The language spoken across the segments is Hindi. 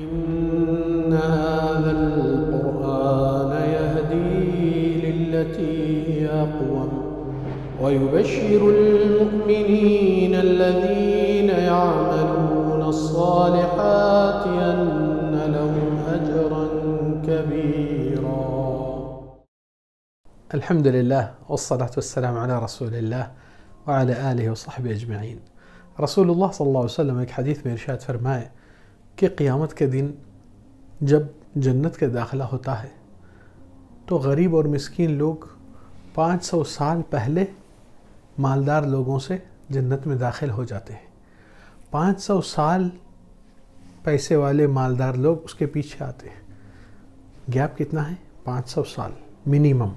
إن هذا القرآن يهدي للتي هي أقوم ويبشر المؤمنين الذين يعملون الصالحات أن لهم أجرا كبيرا الحمد لله والصلاة والسلام على رسول الله وعلى آله وصحبه أجمعين رسول الله صلى الله عليه وسلم حديث بإرشاد فرمائه कि क़ियामत के दिन जब जन्नत का दाखिला होता है तो गरीब और मिसकीन लोग 500 साल पहले मालदार लोगों से जन्नत में दाखिल हो जाते हैं 500 साल पैसे वाले मालदार लोग उसके पीछे आते हैं गैप कितना है 500 साल मिनिमम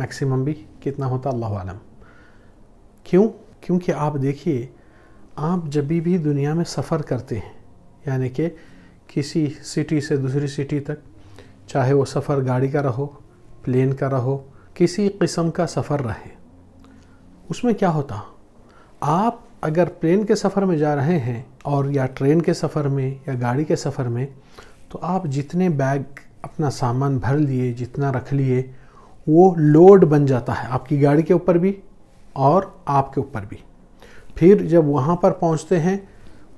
मैक्सिमम भी कितना होता अल्लाह आलम क्यों क्योंकि आप देखिए आप जब भी दुनिया में सफ़र करते हैं यानी कि किसी सिटी से दूसरी सिटी तक चाहे वो सफ़र गाड़ी का रहो प्लेन का रहो किसी किस्म का सफ़र रहे उसमें क्या होता आप अगर प्लेन के सफ़र में जा रहे हैं और या ट्रेन के सफ़र में या गाड़ी के सफ़र में तो आप जितने बैग अपना सामान भर लिए जितना रख लिए वो लोड बन जाता है आपकी गाड़ी के ऊपर भी और आपके ऊपर भी फिर जब वहाँ पर पहुँचते हैं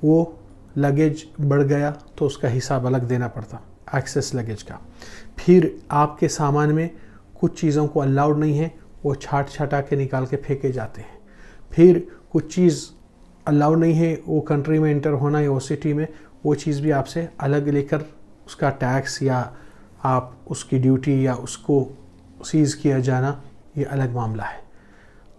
वो लगेज बढ़ गया तो उसका हिसाब अलग देना पड़ता एक्सेस लगेज का फिर आपके सामान में कुछ चीज़ों को अलाउड नहीं है वो छाट छाटा के निकाल के फेंके जाते हैं फिर कुछ चीज़ अलाउड नहीं है वो कंट्री में इंटर होना या वो सिटी में वो चीज़ भी आपसे अलग लेकर उसका टैक्स या आप उसकी ड्यूटी या उसको सीज़ किया जाना ये अलग मामला है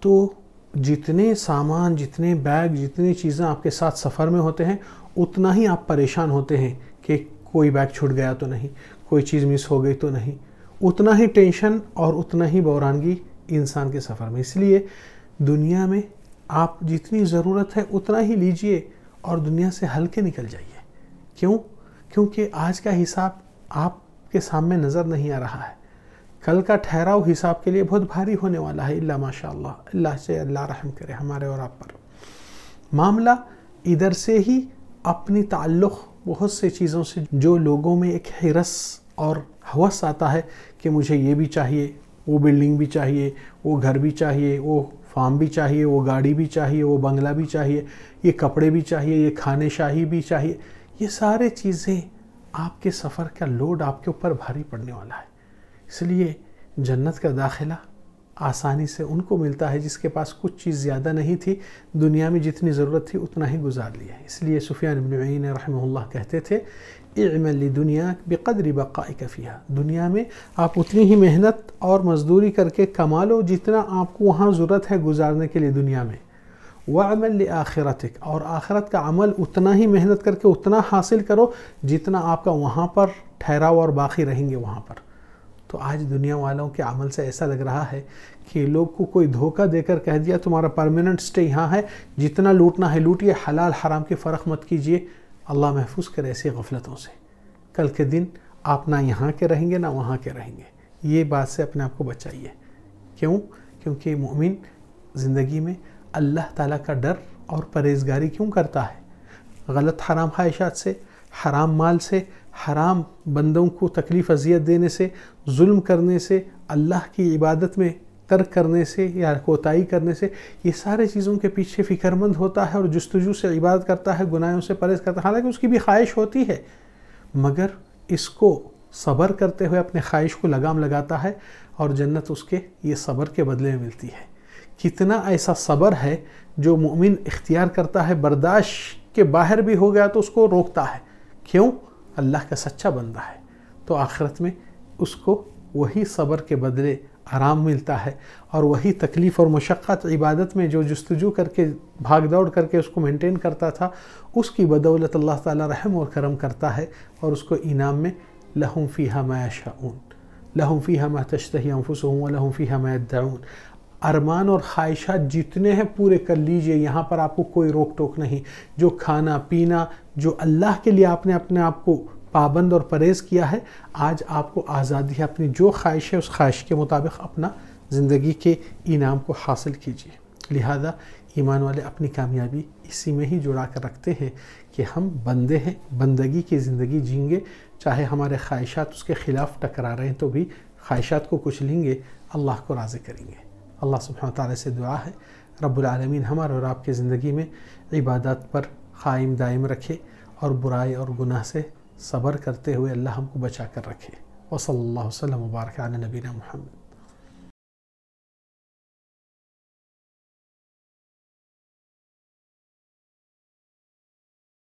तो जितने सामान जितने बैग जितनी चीज़ें आपके साथ सफ़र में होते हैं उतना ही आप परेशान होते हैं कि कोई बैग छूट गया तो नहीं कोई चीज़ मिस हो गई तो नहीं उतना ही टेंशन और उतना ही बौरानगी इंसान के सफ़र में इसलिए दुनिया में आप जितनी ज़रूरत है उतना ही लीजिए और दुनिया से हल्के निकल जाइए क्यों क्योंकि आज का हिसाब आपके सामने नज़र नहीं आ रहा है कल का ठहराव हिसाब के लिए बहुत भारी होने वाला है अल्लाह माशा अल्लाह से अल्लाह रहम करे हमारे और आप पर मामला इधर से ही अपनी ताल्लुक़ बहुत से चीज़ों से जो लोगों में एक हिरस और हवस आता है कि मुझे ये भी चाहिए वो बिल्डिंग भी चाहिए वो घर भी चाहिए वो फार्म भी चाहिए वो गाड़ी भी चाहिए वो बंगला भी चाहिए ये कपड़े भी चाहिए ये खाने शाही भी चाहिए ये सारे चीज़ें आपके सफ़र का लोड आपके ऊपर भारी पड़ने वाला है इसलिए जन्नत का दाखिला आसानी से उनको मिलता है जिसके पास कुछ चीज़ ज़्यादा नहीं थी दुनिया में जितनी ज़रूरत थी उतना ही गुजार लिया इसलिए सुफ़िया इबन रहमल्ला कहते थे इमली दुनिया बेकदरी बकाई कफ़िया दुनिया में आप उतनी ही मेहनत और मजदूरी करके कमा लो जितना आपको वहाँ ज़रूरत है गुजारने के लिए दुनिया में वमल आखिरत और आखिरत का अमल उतना ही मेहनत करके उतना हासिल करो जितना आपका वहाँ पर ठहराव और बाकी रहेंगे वहाँ पर तो आज दुनिया वालों के अमल से ऐसा लग रहा है कि लोग को कोई धोखा देकर कह दिया तुम्हारा परमानेंट स्टे यहाँ है जितना लूटना है लूटिए हलाल हराम के फ़र्क मत कीजिए अल्लाह महफूज करे ऐसी गफलतों से कल के दिन आप ना यहाँ के रहेंगे ना वहाँ के रहेंगे ये बात से अपने आप को बचाइए क्यों क्योंकि मोमिन ज़िंदगी में अल्लाह ताला का डर और परहेज़गारी क्यों करता है गलत हराम ख्वाहिशात से हराम माल से हराम बंदों को तकलीफ़ अजियत देने से जुल्म करने से अल्लाह की इबादत में तर्क करने से या कोताही करने से ये सारे चीज़ों के पीछे फ़िक्रमंद होता है और जस्तजू से इबादत करता है गुनाहों से परहेज़ करता है हालांकि उसकी भी ख्वाहिश होती है मगर इसको सब्र करते हुए अपने ख्वाहिश को लगाम लगाता है और जन्नत उसके ये सब्र के बदले में मिलती है कितना ऐसा सब्र है जो मुमिन इख्तियार करता है बर्दाश्त के बाहर भी हो गया तो उसको रोकता है क्यों अल्लाह का सच्चा बंदा है तो आखिरत में उसको वही सब्र के बदले आराम मिलता है और वही तकलीफ़ और मशक्क़त इबादत में जो जस्तजू करके भाग दौड़ करके उसको मेंटेन करता था उसकी बदौलत अल्लाह ताला रहम और करम करता है और उसको इनाम में लहम फ़ी हम शाऊन लहम फ़ी हम तशतही अनफुसहूँ लहम फ़ी हम दाऊन अरमान और ख्वाहिशात जितने हैं पूरे कर लीजिए यहाँ पर आपको कोई रोक टोक नहीं जो खाना पीना जो अल्लाह के लिए आपने अपने आप को पाबंद और परहेज़ किया है आज आपको आज़ादी है अपनी जो ख्वाहिश है उस ख्वाहिश के मुताबिक अपना ज़िंदगी के इनाम को हासिल कीजिए लिहाजा ईमान वाले अपनी कामयाबी इसी में ही जुड़ा कर रखते हैं कि हम बंदे हैं बंदगी की ज़िंदगी जीएंगे चाहे हमारे ख्वाहिशात उसके ख़िलाफ़ टकरा रहे हैं तो भी ख्वाहिशात को कुछ लेंगे अल्लाह को राज़ी करेंगे अल्लाह सुबहान तारे से दुआ है रबालमीन हमारे और आपकी ज़िंदगी में इबादत पर क़ायम दायम रखे और बुराई और गुनाह से सब्र करते हुए अल्लाह हमको बचा कर रखे वसल वसलम मुबारक नबीना महमद